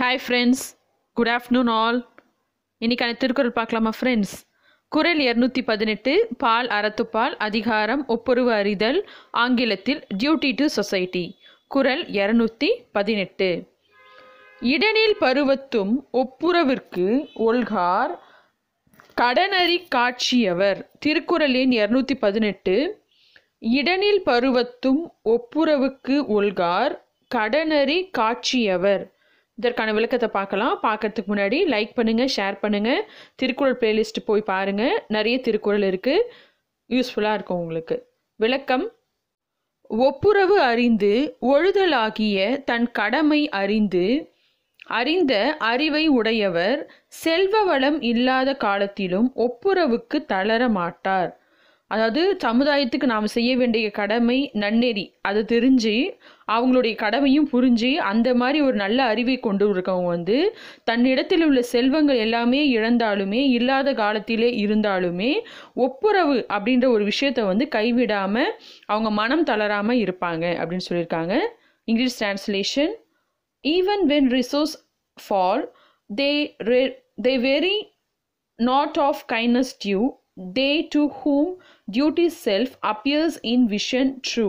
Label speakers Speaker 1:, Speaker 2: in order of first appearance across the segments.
Speaker 1: hi friends good afternoon all இன்றைக்கான திருக்குறள் பார்க்கலாமா friends குரல் இரநூத்தி பதினெட்டு பால் அறத்துப்பால் அதிகாரம் ஒப்புருவு அறிதல் ஆங்கிலத்தில் டியூட்டி டு சொசைட்டி குரல் இரநூத்தி பதினெட்டு இடனில் பருவத்தும் ஒப்புரவிற்கு ஒல்கார் கடனறி காட்சியவர் திருக்குறளின் இரநூத்தி பதினெட்டு இடனில் பருவத்தும் ஒப்புரவுக்கு ஒல்கார் கடனறி காட்சியவர் இதற்கான விளக்கத்தை பார்க்கலாம் பார்க்கறதுக்கு முன்னாடி லைக் பண்ணுங்கள் ஷேர் பண்ணுங்கள் திருக்குறள் பிளேலிஸ்ட் போய் பாருங்கள் நிறைய திருக்குறள் இருக்குது யூஸ்ஃபுல்லாக இருக்கும் உங்களுக்கு விளக்கம் ஒப்புரவு அறிந்து ஒழுதலாகிய தன் கடமை அறிந்து அறிந்த அறிவை உடையவர் செல்வ வளம் இல்லாத காலத்திலும் ஒப்புரவுக்கு தளர மாட்டார் அதாவது சமுதாயத்துக்கு நாம் செய்ய வேண்டிய கடமை நன்னெறி அது தெரிஞ்சு அவங்களுடைய கடமையும் புரிஞ்சு அந்த மாதிரி ஒரு நல்ல அறிவை கொண்டு இருக்கவங்க வந்து தன்னிடத்தில் உள்ள செல்வங்கள் எல்லாமே இழந்தாலுமே இல்லாத காலத்திலே இருந்தாலுமே ஒப்புரவு அப்படின்ற ஒரு விஷயத்த வந்து கைவிடாமல் அவங்க மனம் தளராமல் இருப்பாங்க அப்படின்னு சொல்லியிருக்காங்க English translation even when resource fall they they very not of kindness due they to whom duty self appears in vision true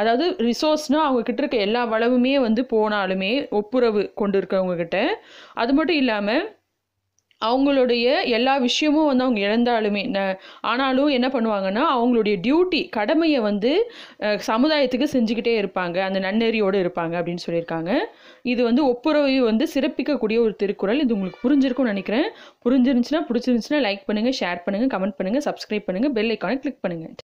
Speaker 1: அதாவது ரிசோர்ஸ்னால் அவங்கக்கிட்ட இருக்க எல்லா வளவுமே வந்து போனாலுமே ஒப்புரவு கொண்டு இருக்கவங்கக்கிட்ட அது மட்டும் இல்லாமல் அவங்களுடைய எல்லா விஷயமும் வந்து அவங்க இழந்தாலுமே ஆனாலும் என்ன பண்ணுவாங்கன்னா அவங்களுடைய டியூட்டி கடமையை வந்து சமுதாயத்துக்கு செஞ்சுக்கிட்டே இருப்பாங்க அந்த நன்னெறியோடு இருப்பாங்க அப்படின்னு சொல்லியிருக்காங்க இது வந்து ஒப்புரவை வந்து சிறப்பிக்கக்கூடிய ஒரு திருக்குறள் இது உங்களுக்கு புரிஞ்சிருக்கும்னு நினைக்கிறேன் புரிஞ்சிருந்துச்சுன்னா பிடிச்சிருந்துச்சுன்னா லைக் பண்ணுங்கள் ஷேர் பண்ணுங்கள் கமெண்ட் பண்ணுங்கள் சப்ஸ்கிரைப் பண்ணுங்கள் பெல் ஐக்கானை கிளிக் பண்ணுங்கள்